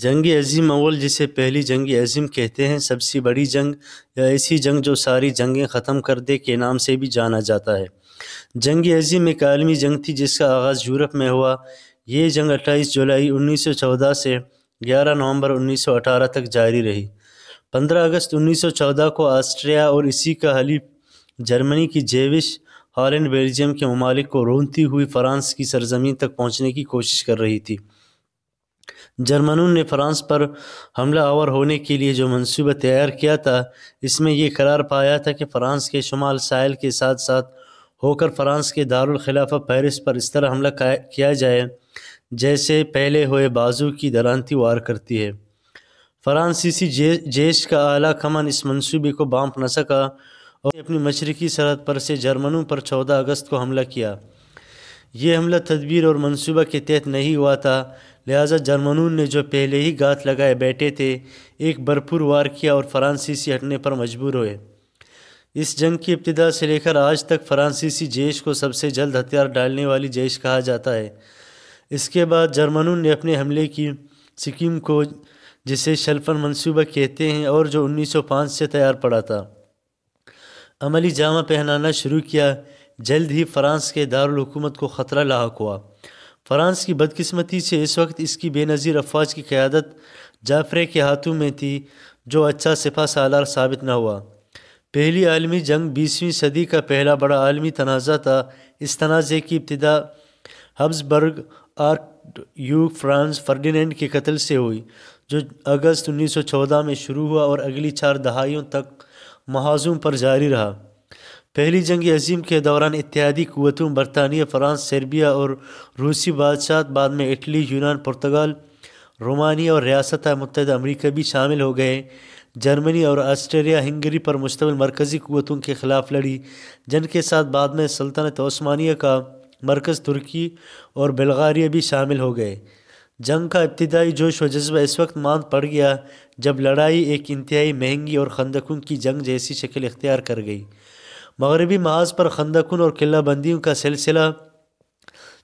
जंग अजीम अवल जिसे पहली जंग अजीम कहते हैं सबसे बड़ी जंग या ऐसी जंग जो सारी जंगें ख़त्म कर दे के नाम से भी जाना जाता है जंग अजीम एक आलमी जंग थी जिसका आगाज़ यूरोप में हुआ ये जंग अट्ठाईस जुलाई 1914 से 11 नवंबर 1918 तक जारी रही 15 अगस्त 1914 को ऑस्ट्रिया और इसी का हलीफ जर्मनी की जेविश हॉलैंड बेल्जियम के ममालिक को रोनती हुई फ्रांस की सरजमीन तक पहुँचने की कोशिश कर रही थी जर्मनों ने फ्रांस पर हमला आवर होने के लिए जो मंसूबा तैयार किया था इसमें यह करार पाया था कि फ्रांस के शुमाल साहल के साथ साथ होकर फ्रांस के ख़िलाफ़ पेरिस पर इस तरह हमला किया जाए जैसे पहले हुए बाजू की दरानती वार करती है फ्रांसीसी जे, जेश का आला खमन इस मंसूबे को बांप न सका और अपनी मशरकी सरहद पर से जर्मनों पर 14 अगस्त को हमला किया ये हमला तदबीर और मंसूबा के तहत नहीं हुआ था लिहाजा जर्मनून ने जो पहले ही गाथ लगाए बैठे थे एक भरपूर वार किया और फ्रांसीसी हटने पर मजबूर हुए इस जंग की इब्तदा से लेकर आज तक फ्रांसीसी जैश को सबसे जल्द हथियार डालने वाली जैश कहा जाता है इसके बाद जर्मनों ने अपने हमले की सिक्किम को जिसे शलफन मंसूबा कहते हैं और जो 1905 से तैयार पड़ा था अमली जामा पहनाना शुरू किया जल्द ही फ्रांस के हुकूमत को ख़तरा लाक हुआ फ्रांस की बदकिस्मती से इस वक्त इसकी बेनज़ीर अफवाज की क़्यादत जाफरे के हाथों में थी जो अच्छा सिफा सालार साबित न हुआ पहली आलमी जंग बीसवीं सदी का पहला बड़ा आलमी तनाज़ा था इस तनाज़े की इब्तदा हब्सबर्ग आर यू फ्रांस फर्डिनेंड के कत्ल से हुई जो अगस्त 1914 में शुरू हुआ और अगली चार दहाइयों तक महाज़ों पर जारी रहा पहली जंग अजीम के दौरान इतिहादी क़वतों बरतानिया फ़्रांस सर्बिया और रूसी बादशाह बाद में इटली यूनान पुर्तगाल रोमानिया और रियासत मुतहद अमरीका भी शामिल हो गए जर्मनी और आस्ट्रेलिया हंगरी पर मुश्तमिल मरकज़ी क़वतों के ख़िलाफ़ लड़ी के साथ बाद में सल्तनत ओस्मानिया का मरकज़ तुर्की और बल्गारिया भी शामिल हो गए जंग का इब्तदाई जोश व जज्बा इस वक्त मान पड़ गया जब लड़ाई एक इंतहाई महंगी और खंदकों की जंग जैसी शक्ल इख्तियार कर गई मगरबी महाज पर खंदकुन और किला बंदियों का सिलसिला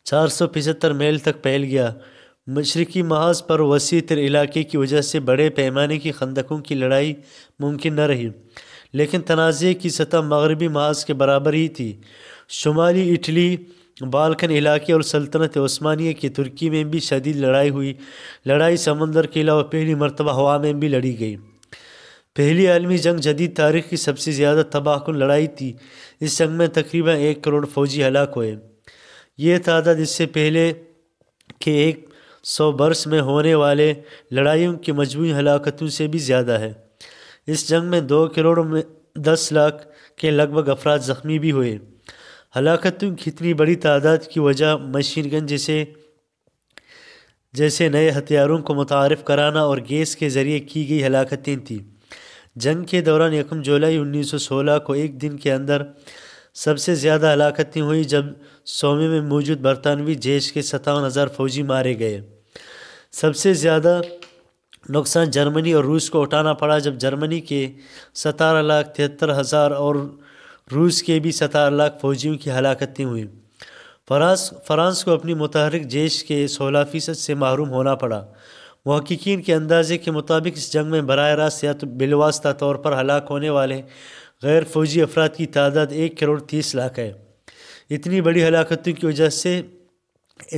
चार सौ पिचहत्तर मील तक फैल गया मशरकी महाज पर वसी तिर इलाके की वजह से बड़े पैमाने की खंदकों की लड़ाई मुमकिन न रही लेकिन तनाज़े की सतह मगरबी महाज के बराबर ही थी शुमाली इटली बालकन इलाके और सल्तनत ओस्मानिया की तुर्की में भी शदीद लड़ाई हुई लड़ाई समंदर के अलावा पहली मरतबा हवा में भी लड़ी गई पहली आलमी जंग जदीद तारीख की सबसे ज़्यादा तबाहकुन लड़ाई थी इस जंग में तकरीबन एक करोड़ फौजी हलाक हुए ये तादाद इससे पहले के एक सौ बरस में होने वाले लड़ाइयों की मजमू हलाकतों से भी ज़्यादा है इस जंग में दो करोड़ में दस लाख के लगभग अफराद ज़ख्मी भी हुए हलाकतों की इतनी बड़ी तादाद की वजह मशीन गन जैसे जैसे नए हथियारों को मुतारफ़ कराना और गैस के ज़रिए की गई हलाकतें थीं जंग के दौरान यकम जुलाई 1916 को एक दिन के अंदर सबसे ज़्यादा हलाकतें हुई जब सोमे में मौजूद बरतानवी जैश के सतावन हज़ार फौजी मारे गए सबसे ज़्यादा नुकसान जर्मनी और रूस को उठाना पड़ा जब जर्मनी के सतारह लाख तिहत्तर हज़ार और रूस के भी सतारह लाख फौजियों की हलाकतें हुई फ्रांस फ्रांस को अपनी मुतहरक जैश के सोलह फ़ीसद से महरूम होना पड़ा महकिन के अंदाजे के मुताबिक इस जंग में बर रास्त या तो बिलवास्ता तौर पर हलाक होने वाले गैर फौजी अफराद की तादाद एक करोड़ तीस लाख है इतनी बड़ी हलाकतों की वजह से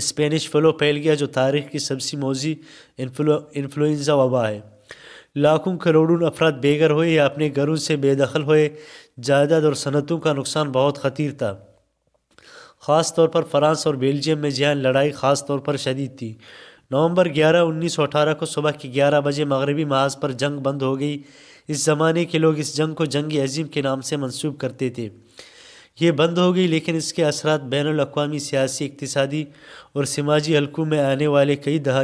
स्पेनिश फ्लो फैल गया जो तारीख की सबसे मौजी इन्फ्लुएंजा वबा है लाखों करोड़ों अफराद बेघर हुए या अपने घरों से बेदखल हुए जायदाद और सनतों का नुकसान बहुत खतीर था ख़ास तौर पर फ्रांस और बेल्जियम में जहाँ लड़ाई ख़ास तौर पर शदीद थी नवंबर 11 1918 को सुबह के 11 बजे मगरबी महाज पर जंग बंद हो गई इस ज़माने के लोग इस जंग को जंग अजीम के नाम से मंसूब करते थे ये बंद हो गई लेकिन इसके असरा बैन अवी सियासी इकतसादी और समाजी हलकों में आने वाले कई दहा